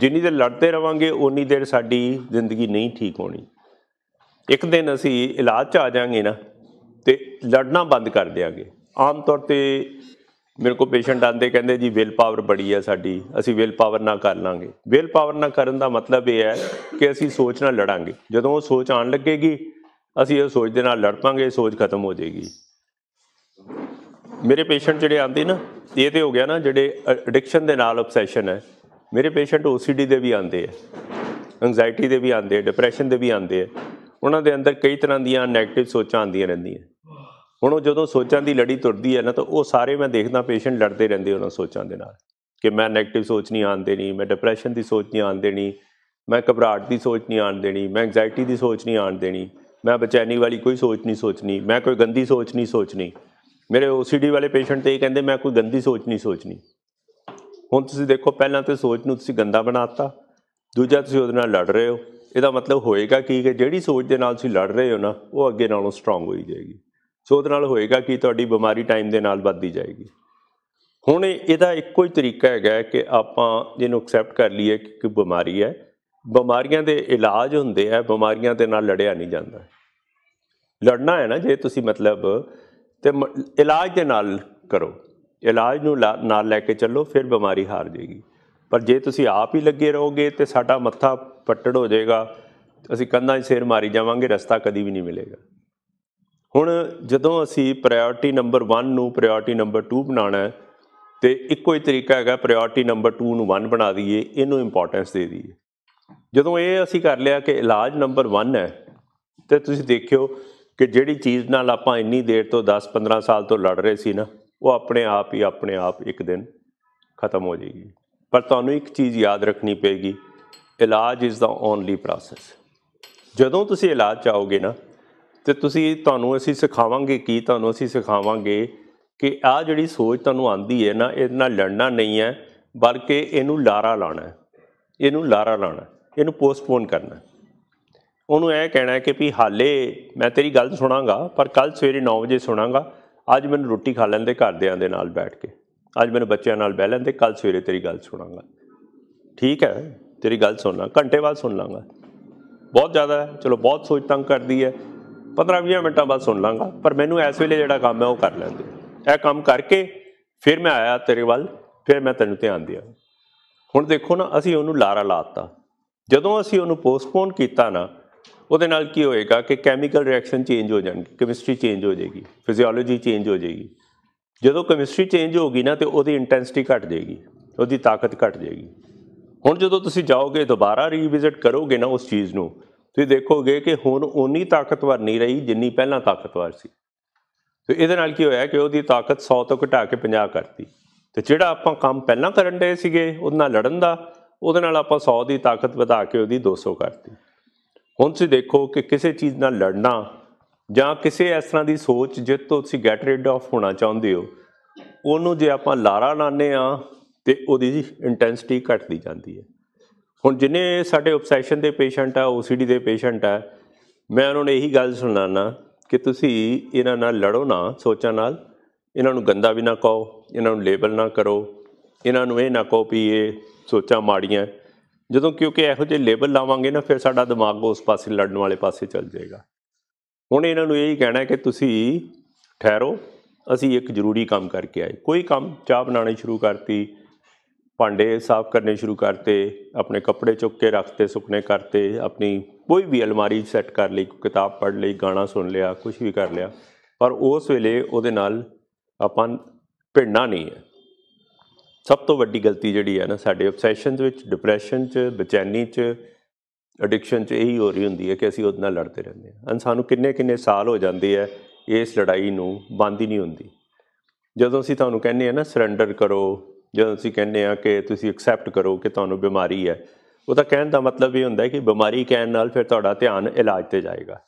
ਜਿੰਨੀ ਦੇਰ ਲੜਦੇ ਰਵਾਂਗੇ ਓਨੀ ਦੇਰ ਸਾਡੀ ਜ਼ਿੰਦਗੀ ਨਹੀਂ ਠੀਕ ਹੋਣੀ ਇੱਕ ਦਿਨ ਅਸੀਂ ਇਲਾਜ 'ਚ ਆ ਜਾਾਂਗੇ ਨਾ ਤੇ ਲੜਨਾ ਬੰਦ ਕਰ ਦੇਾਂਗੇ ਆਮ ਤੌਰ ਤੇ ਮੇਰੇ ਕੋਲ ਪੇਸ਼ੈਂਟ ਆਂਦੇ ਕਹਿੰਦੇ ਜੀ ਵਿਲ ਪਾਵਰ ਬੜੀ ਹੈ ਸਾਡੀ ਅਸੀਂ ਵਿਲ ਪਾਵਰ ਨਾ ਕਰ ਲਾਂਗੇ ਵਿਲ ਪਾਵਰ ਨਾ ਕਰਨ ਦਾ ਮਤਲਬ ਇਹ ਹੈ ਕਿ ਅਸੀਂ ਸੋਚ ਨਾਲ ਲੜਾਂਗੇ ਜਦੋਂ ਉਹ ਸੋਚ ਆਣ ਲੱਗੇਗੀ ਅਸੀਂ ਉਹ ਸੋਚ ਦੇ ਨਾਲ ਲੜ ਪਾਂਗੇ ਸੋਚ ਖਤਮ ਹੋ ਜਾਏਗੀ ਮੇਰੇ ਪੇਸ਼ੈਂਟ ਜਿਹੜੇ ਆਂਦੇ ਨਾ ਇਹ ਤੇ ਹੋ ਗਿਆ ਨਾ ਜਿਹੜੇ ਐਡਿਕਸ਼ਨ ਦੇ ਨਾਲ ਆਬਸੈਸ਼ਨ ਹੈ ਮੇਰੇ ਪੇਸ਼ੈਂਟ ਓਸੀਡੀ ਦੇ ਵੀ ਆਉਂਦੇ ਆ ਐਂਗਜ਼ਾਇਟੀ ਦੇ ਵੀ ਆਉਂਦੇ ਆ ਡਿਪਰੈਸ਼ਨ ਦੇ ਵੀ ਆਉਂਦੇ ਆ ਉਹਨਾਂ ਦੇ ਅੰਦਰ ਕਈ ਤਰ੍ਹਾਂ ਦੀਆਂ 네ਗੇਟਿਵ ਸੋਚਾਂ ਆਉਂਦੀਆਂ ਰਹਿੰਦੀਆਂ ਹੁਣ ਉਹ ਜਦੋਂ ਸੋਚਾਂ ਦੀ ਲੜੀ ਤੁਰਦੀ ਹੈ ਨਾ ਤਾਂ ਉਹ ਸਾਰੇ ਮੈਂ ਦੇਖਦਾ ਪੇਸ਼ੈਂਟ ਲੜਦੇ ਰਹਿੰਦੇ ਉਹਨਾਂ ਸੋਚਾਂ ਦੇ ਨਾਲ ਕਿ ਮੈਂ 네ਗੇਟਿਵ ਸੋਚ ਨਹੀਂ ਆਣ ਦੇਣੀ ਮੈਂ ਡਿਪਰੈਸ਼ਨ ਦੀ ਸੋਚ ਨਹੀਂ ਆਣ ਦੇਣੀ ਮੈਂ ਘਬਰਾਹਟ ਦੀ ਸੋਚ ਨਹੀਂ ਆਣ ਦੇਣੀ ਮੈਂ ਐਂਗਜ਼ਾਇਟੀ ਦੀ ਸੋਚ ਨਹੀਂ ਆਣ ਦੇਣੀ ਮੈਂ ਬੇਚੈਨੀ ਵਾਲੀ ਕੋਈ ਸੋਚ ਨਹੀਂ ਸੋਚਣੀ ਮੈਂ ਕੋਈ ਗੰਦੀ ਸੋਚ ਨਹੀਂ ਸੋਚਣੀ ਮੇਰੇ ਓਸੀਡੀ ਵਾਲੇ ਪੇਸ਼ੈਂਟ ਤੇ ਇਹ ਕਹਿੰਦੇ ਮੈਂ ਕੋਈ ਗੰਦੀ ਸੋਚ ਨਹੀਂ ਸੋਚਣੀ ਹੁਣ ਤੁਸੀਂ ਦੇਖੋ ਪਹਿਲਾਂ ਤੇ ਸੋਚ ਨੂੰ ਤੁਸੀਂ ਗੰਦਾ ਬਣਾਤਾ ਦੂਜਾ ਤੁਸੀਂ ਉਹਦੇ ਨਾਲ ਲੜ ਰਹੇ ਹੋ ਇਹਦਾ ਮਤਲਬ ਹੋਏਗਾ ਕੀ ਕਿ ਜਿਹੜੀ ਸੋਚ ਦੇ ਨਾਲ ਤੁਸੀਂ ਲੜ ਰਹੇ ਹੋ ਨਾ ਉਹ ਅੱਗੇ ਨਾਲੋਂ ਸਟਰੋਂਗ ਹੋਈ ਜਾਏਗੀ ਸੋ ਉਹਦੇ ਨਾਲ ਹੋਏਗਾ ਕਿ ਤੁਹਾਡੀ ਬਿਮਾਰੀ ਟਾਈਮ ਦੇ ਨਾਲ ਵੱਧਦੀ ਜਾਏਗੀ ਹੁਣ ਇਹਦਾ ਇੱਕੋ ਹੀ ਤਰੀਕਾ ਹੈਗਾ ਕਿ ਆਪਾਂ ਇਹਨੂੰ ਐਕਸੈਪਟ ਕਰ ਲਈਏ ਕਿ ਇੱਕ ਬਿਮਾਰੀ ਹੈ ਬਿਮਾਰੀਆਂ ਦੇ ਇਲਾਜ ਹੁੰਦੇ ਆ ਬਿਮਾਰੀਆਂ ਦੇ ਨਾਲ ਲੜਿਆ ਨਹੀਂ ਜਾਂਦਾ ਲੜਨਾ ਹੈ ਨਾ ਜੇ ਤੁਸੀਂ ਮਤਲਬ ਤੇ ਇਲਾਜ ਦੇ ਨਾਲ ਕਰੋ ਇਲਾਜ ਨੂੰ ਨਾਲ ਲੈ ਕੇ ਚੱਲੋ ਫਿਰ ਬਿਮਾਰੀ ਹਾਰ ਜਾਏਗੀ ਪਰ ਜੇ ਤੁਸੀਂ ਆਪ ਹੀ ਲੱਗੇ ਰਹੋਗੇ ਤੇ ਸਾਡਾ ਮੱਥਾ ਪੱਟੜ ਹੋ ਜਾਏਗਾ ਅਸੀਂ ਕੰਨਾਂ 'ਚ ਸਿਰ ਮਾਰੀ ਜਾਵਾਂਗੇ ਰਸਤਾ ਕਦੀ ਵੀ ਨਹੀਂ ਮਿਲੇਗਾ ਹੁਣ ਜਦੋਂ ਅਸੀਂ ਪ੍ਰਾਇੋਰਟੀ ਨੰਬਰ 1 ਨੂੰ ਪ੍ਰਾਇੋਰਟੀ ਨੰਬਰ 2 ਬਣਾਉਣਾ ਹੈ ਤੇ ਇੱਕੋ ਹੀ ਤਰੀਕਾ ਹੈਗਾ ਪ੍ਰਾਇੋਰਟੀ ਨੰਬਰ 2 ਨੂੰ 1 ਬਣਾ ਦਈਏ ਇਹਨੂੰ ਇੰਪੋਰਟੈਂਸ ਦੇ ਦਈਏ ਜਦੋਂ ਇਹ ਅਸੀਂ ਕਰ ਲਿਆ ਕਿ ਇਲਾਜ ਨੰਬਰ 1 ਹੈ ਤੇ ਤੁਸੀਂ ਦੇਖਿਓ ਕਿ ਜਿਹੜੀ ਚੀਜ਼ ਨਾਲ ਆਪਾਂ ਇੰਨੀ ਦੇਰ ਤੋਂ 10 15 ਸਾਲ ਤੋਂ ਲੜ ਰਹੇ ਸੀ ਨਾ ਉਹ ਆਪਣੇ ਆਪ ਹੀ ਆਪਣੇ ਆਪ ਇੱਕ ਦਿਨ ਖਤਮ ਹੋ ਜਾਏਗੀ ਪਰ ਤੁਹਾਨੂੰ ਇੱਕ ਚੀਜ਼ ਯਾਦ ਰੱਖਣੀ ਪਏਗੀ ਇਲਾਜ ਇਜ਼ ਦਾ ਓਨਲੀ ਪ੍ਰੋਸੈਸ ਜਦੋਂ ਤੁਸੀਂ ਇਲਾਜ ਚਾਹੋਗੇ ਨਾ ਤੇ ਤੁਸੀਂ ਤੁਹਾਨੂੰ ਅਸੀਂ ਸਿਖਾਵਾਂਗੇ ਕੀ ਤੁਹਾਨੂੰ ਅਸੀਂ ਸਿਖਾਵਾਂਗੇ ਕਿ ਆ ਜਿਹੜੀ ਸੋਚ ਤੁਹਾਨੂੰ ਆਂਦੀ ਹੈ ਨਾ ਇਹ ਨਾਲ ਲੜਨਾ ਨਹੀਂ ਹੈ ਬਲਕਿ ਇਹਨੂੰ ਲਾਰਾ ਲਾਣਾ ਹੈ ਇਹਨੂੰ ਲਾਰਾ ਲਾਣਾ ਇਹਨੂੰ ਪੋਸਟਪੋਨ ਕਰਨਾ ਉਹਨੂੰ ਇਹ ਕਹਿਣਾ ਹੈ ਕਿ ਵੀ ਹਾਲੇ ਮੈਂ ਤੇਰੀ ਗੱਲ ਸੁਣਾਗਾ ਪਰ ਕੱਲ ਸਵੇਰੇ 9 ਵਜੇ ਸੁਣਾਗਾ ਅੱਜ ਮੈਨੂੰ ਰੋਟੀ ਖਾ ਲੈਂਦੇ ਘਰਦਿਆਂ ਦੇ ਨਾਲ ਬੈਠ ਕੇ ਅੱਜ ਮੈਨੂੰ ਬੱਚਿਆਂ ਨਾਲ ਬਹਿ ਲੈਂਦੇ ਕੱਲ ਸਵੇਰੇ ਤੇਰੀ ਗੱਲ ਸੁਣਾਂਗਾ ਠੀਕ ਹੈ ਤੇਰੀ ਗੱਲ ਸੁਣਨਾ ਘੰਟੇ ਬਾਅਦ ਸੁਣ ਲਾਂਗਾ ਬਹੁਤ ਜ਼ਿਆਦਾ ਹੈ ਚਲੋ ਬਹੁਤ ਸੋਚ ਤੰਗ ਕਰਦੀ ਹੈ 15-20 ਮਿੰਟਾਂ ਬਾਅਦ ਸੁਣ ਲਾਂਗਾ ਪਰ ਮੈਨੂੰ ਇਸ ਵੇਲੇ ਜਿਹੜਾ ਕੰਮ ਹੈ ਉਹ ਕਰ ਲੈਂਦੇ ਇਹ ਕੰਮ ਕਰਕੇ ਫਿਰ ਮੈਂ ਆਇਆ ਤੇਰੇ ਵੱਲ ਫਿਰ ਮੈਂ ਤੈਨੂੰ ਧਿਆਨ ਦਿਆ ਹੁਣ ਦੇਖੋ ਨਾ ਅਸੀਂ ਉਹਨੂੰ ਲਾਰਾ ਲਾਤਾ ਜਦੋਂ ਅਸੀਂ ਉਹਨੂੰ ਪੋਸਟਪੋਨ ਕੀਤਾ ਨਾ ਉਹਦੇ ਨਾਲ ਕੀ ਹੋਏਗਾ ਕਿ ਕੈਮੀਕਲ ਰਿਐਕਸ਼ਨ ਚੇਂਜ ਹੋ ਜਾਣਗੇ ਕੈਮਿਸਟਰੀ ਚੇਂਜ ਹੋ ਜਾਏਗੀ ਫਿਜ਼ੀਓਲੋਜੀ ਚੇਂਜ ਹੋ ਜਾਏਗੀ ਜਦੋਂ ਕੈਮਿਸਟਰੀ ਚੇਂਜ ਹੋਗੀ ਨਾ ਤੇ ਉਹਦੀ ਇੰਟੈਂਸਿਟੀ ਘਟ ਜਾਏਗੀ ਉਹਦੀ ਤਾਕਤ ਘਟ ਜਾਏਗੀ ਹੁਣ ਜਦੋਂ ਤੁਸੀਂ ਜਾਓਗੇ ਦੁਬਾਰਾ ਰੀਵਿਜ਼ਿਟ ਕਰੋਗੇ ਨਾ ਉਸ ਚੀਜ਼ ਨੂੰ ਤੁਸੀਂ ਦੇਖੋਗੇ ਕਿ ਹੁਣ ਉਨੀ ਤਾਕਤਵਰ ਨਹੀਂ ਰਹੀ ਜਿੰਨੀ ਪਹਿਲਾਂ ਤਾਕਤਵਰ ਸੀ ਤੇ ਇਹਦੇ ਨਾਲ ਕੀ ਹੋਇਆ ਕਿ ਉਹਦੀ ਤਾਕਤ 100 ਤੋਂ ਘਟਾ ਕੇ 50 ਕਰਤੀ ਤੇ ਜਿਹੜਾ ਆਪਾਂ ਕੰਮ ਪਹਿਲਾਂ ਕਰਨ ਦੇ ਸੀਗੇ ਉਹਨਾਂ ਲੜਨ ਦਾ ਉਹਦੇ ਨਾਲ ਆਪਾਂ 100 ਦੀ ਤਾਕਤ ਵਧਾ ਕੇ ਉਹਦੀ 200 ਕਰਤੀ ਹੁਣ ਤੁਸੀਂ ਦੇਖੋ ਕਿ ਕਿਸੇ ਚੀਜ਼ ਨਾਲ ਲੜਨਾ ਜਾਂ ਕਿਸੇ ਇਸ ਤਰ੍ਹਾਂ ਦੀ ਸੋਚ ਜਿਸ ਤੋਂ ਤੁਸੀਂ ਗੈਟ ਰਿਡ ਆਫ ਹੋਣਾ ਚਾਹੁੰਦੇ ਹੋ ਉਹਨੂੰ ਜੇ ਆਪਾਂ ਲਾਰਾ ਲਾਣੇ ਆ ਤੇ ਉਹਦੀ ਇੰਟੈਂਸਿਟੀ ਘਟਦੀ ਜਾਂਦੀ ਹੈ ਹੁਣ ਜਿਨੇ ਸਾਡੇ ਆਬਸੈਸ਼ਨ ਦੇ ਪੇਸ਼ੈਂਟ ਆ OCD ਦੇ ਪੇਸ਼ੈਂਟ ਆ ਮੈਂ ਉਹਨਾਂ ਨੂੰ ਇਹੀ ਗੱਲ ਸੁਣਾਣਾ ਕਿ ਤੁਸੀਂ ਇਹਨਾਂ ਨਾਲ ਲੜੋ ਨਾ ਸੋਚਾਂ ਨਾਲ ਇਹਨਾਂ ਨੂੰ ਗੰਦਾ ਵੀ ਨਾ ਕਹੋ ਇਹਨਾਂ ਨੂੰ ਲੇਬਲ ਨਾ ਕਰੋ ਇਹਨਾਂ ਨੂੰ ਇਹ ਨਾ ਕਹੋ ਵੀ ਇਹ ਸੋਚਾਂ ਮਾੜੀਆਂ ਜਦੋਂ ਕਿਉਂਕਿ ਇਹੋ ਜਿਹੇ ਲੇਬਲ ਲਾਵਾਂਗੇ ਨਾ ਫਿਰ ਸਾਡਾ ਦਿਮਾਗ ਉਸ ਪਾਸੇ ਲੜਨ ਵਾਲੇ ਪਾਸੇ ਚੱਲ ਜਾਏਗਾ ਹੁਣ ਇਹਨਾਂ ਨੂੰ ਇਹ ਹੀ ਕਹਿਣਾ ਕਿ ਤੁਸੀਂ ਠਹਿਰੋ ਅਸੀਂ ਇੱਕ ਜ਼ਰੂਰੀ ਕੰਮ ਕਰਕੇ ਆਏ ਕੋਈ ਕੰਮ ਚਾਹ ਬਣਾਉਣੀ ਸ਼ੁਰੂ ਕਰਤੀ ਭਾਂਡੇ ਸਾਫ਼ ਕਰਨੇ ਸ਼ੁਰੂ ਕਰਤੇ ਆਪਣੇ ਕੱਪੜੇ ਚੁੱਕ ਕੇ ਰੱਖਤੇ ਸੁਕਣੇ ਕਰਤੇ ਆਪਣੀ ਕੋਈ ਵੀ ਅਲਮਾਰੀ ਸੈੱਟ ਕਰ ਲਈ ਕਿਤਾਬ ਪੜ੍ਹ ਲਈ ਗਾਣਾ ਸੁਣ ਲਿਆ ਕੁਝ ਵੀ ਕਰ ਲਿਆ ਪਰ ਉਸ ਵੇਲੇ ਉਹਦੇ ਨਾਲ ਆਪਾਂ ਭਿੜਨਾ ਨਹੀਂ ਹੈ ਸਭ ਤੋਂ ਵੱਡੀ ਗਲਤੀ ਜਿਹੜੀ ਹੈ ਨਾ ਸਾਡੇ ਆਬਸੈਸ਼ਨਸ ਵਿੱਚ ਡਿਪਰੈਸ਼ਨ 'ਚ ਬੇਚੈਨੀ 'ਚ ਐਡਿਕਸ਼ਨ 'ਚ ਇਹੀ ਹੋ ਰਹੀ ਹੁੰਦੀ ਹੈ ਕਿ ਅਸੀਂ ਉਹਦੇ ਨਾਲ ਲੜਦੇ ਰਹਿੰਦੇ ਹਾਂ ਅਨ ਸਾਨੂੰ ਕਿੰਨੇ ਕਿੰਨੇ ਸਾਲ ਹੋ ਜਾਂਦੇ ਆ ਇਸ ਲੜਾਈ ਨੂੰ ਬੰਦ ਹੀ ਨਹੀਂ ਹੁੰਦੀ ਜਦੋਂ ਅਸੀਂ ਤੁਹਾਨੂੰ ਕਹਿੰਦੇ ਆ ਨਾ ਸਰੈਂਡਰ ਕਰੋ ਜਦੋਂ ਅਸੀਂ ਕਹਿੰਦੇ ਆ ਕਿ ਤੁਸੀਂ ਐਕਸੈਪਟ ਕਰੋ ਕਿ ਤੁਹਾਨੂੰ ਬਿਮਾਰੀ ਹੈ ਉਹਦਾ ਕਹਿਣ ਦਾ ਮਤਲਬ ਇਹ ਹੁੰਦਾ ਹੈ ਕਿ ਬਿਮਾਰੀ ਕਹਿਣ ਨਾਲ ਫਿਰ ਤੁਹਾਡਾ ਧਿਆਨ ਇਲਾਜ ਤੇ ਜਾਏਗਾ